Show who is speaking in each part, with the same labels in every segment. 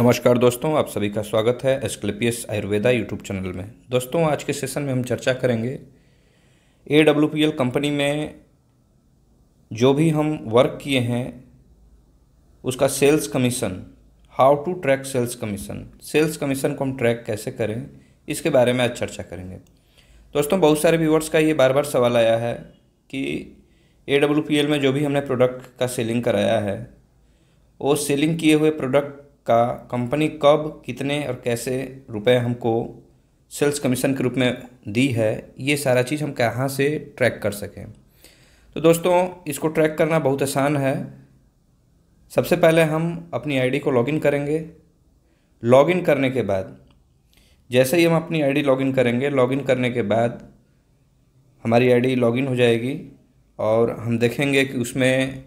Speaker 1: नमस्कार दोस्तों आप सभी का स्वागत है एस्क्लेपियस आयुर्वेदा यूट्यूब चैनल में दोस्तों आज के सेशन में हम चर्चा करेंगे A W P L company में जो भी हम वर्क किए हैं उसका sales commission how to track sales commission sales commission को हम ट्रैक कैसे करें इसके बारे में आज चर्चा करेंगे दोस्तों बहुत सारे व्यूवर्स का ये बार बार सवाल आया है कि ए डब्ल्यू पी एल में जो भी हमने प्रोडक्ट का सेलिंग कराया है वो सेलिंग किए हुए प्रोडक्ट का कंपनी कब कितने और कैसे रुपए हमको सेल्स कमीशन के रूप में दी है ये सारा चीज़ हम कहाँ से ट्रैक कर सकें तो दोस्तों इसको ट्रैक करना बहुत आसान है सबसे पहले हम अपनी आईडी को लॉगिन करेंगे लॉगिन करने के बाद जैसे ही हम अपनी आईडी लॉगिन करेंगे लॉगिन करने के बाद हमारी आईडी लॉगिन हो जाएगी और हम देखेंगे कि उसमें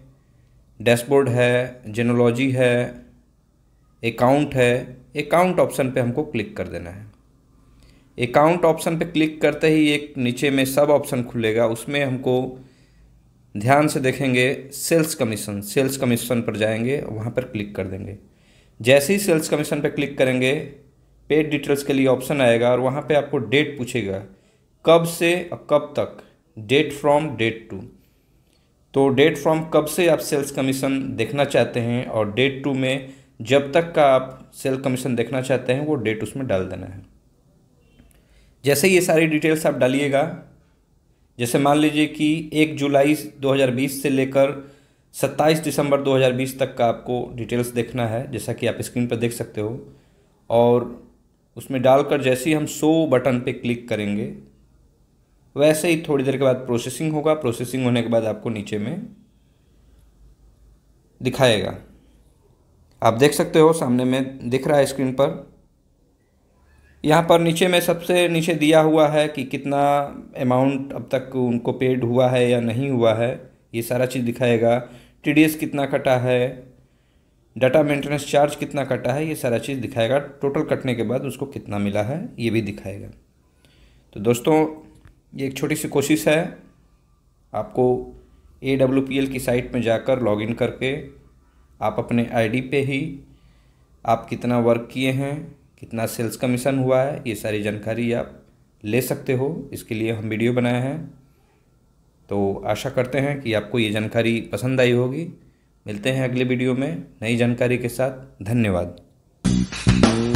Speaker 1: डैशबोर्ड है जेनोलॉजी है अकाउंट है अकाउंट ऑप्शन पे हमको क्लिक कर देना है अकाउंट ऑप्शन पे क्लिक करते ही एक नीचे में सब ऑप्शन खुलेगा उसमें हमको ध्यान से देखेंगे सेल्स कमीशन सेल्स कमीशन पर जाएंगे वहाँ पर क्लिक कर देंगे जैसे ही सेल्स कमीशन पर क्लिक करेंगे पेड डिटेल्स के लिए ऑप्शन आएगा और वहाँ पे आपको डेट पूछेगा कब से और कब तक डेट फ्रॉम डेट टू तो डेट फ्रॉम कब से आप सेल्स कमीशन देखना चाहते हैं और डेट टू में जब तक का आप सेल कमीशन देखना चाहते हैं वो डेट उसमें डाल देना है जैसे ये सारी डिटेल्स आप डालिएगा जैसे मान लीजिए कि एक जुलाई 2020 से लेकर 27 दिसंबर 2020 तक का आपको डिटेल्स देखना है जैसा कि आप स्क्रीन पर देख सकते हो और उसमें डालकर जैसे ही हम शो बटन पे क्लिक करेंगे वैसे ही थोड़ी देर के बाद प्रोसेसिंग होगा प्रोसेसिंग होने के बाद आपको नीचे में दिखाएगा आप देख सकते हो सामने में दिख रहा है स्क्रीन पर यहाँ पर नीचे में सबसे नीचे दिया हुआ है कि कितना अमाउंट अब तक उनको पेड हुआ है या नहीं हुआ है ये सारा चीज़ दिखाएगा टीडीएस कितना कटा है डाटा मेंटेनेंस चार्ज कितना कटा है ये सारा चीज़ दिखाएगा टोटल कटने के बाद उसको कितना मिला है ये भी दिखाएगा तो दोस्तों ये एक छोटी सी कोशिश है आपको ए की साइट में जाकर लॉग करके आप अपने आईडी पे ही आप कितना वर्क किए हैं कितना सेल्स कमीशन हुआ है ये सारी जानकारी आप ले सकते हो इसके लिए हम वीडियो बनाए हैं तो आशा करते हैं कि आपको ये जानकारी पसंद आई होगी मिलते हैं अगले वीडियो में नई जानकारी के साथ धन्यवाद